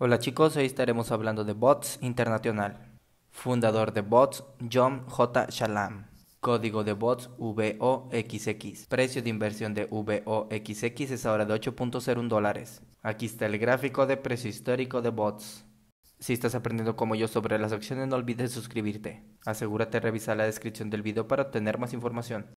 Hola chicos, hoy estaremos hablando de Bots Internacional. Fundador de Bots, John J. Shalam. Código de Bots VOXX. Precio de inversión de VOXX es ahora de 8.01 dólares. Aquí está el gráfico de precio histórico de Bots. Si estás aprendiendo como yo sobre las acciones, no olvides suscribirte. Asegúrate de revisar la descripción del video para obtener más información.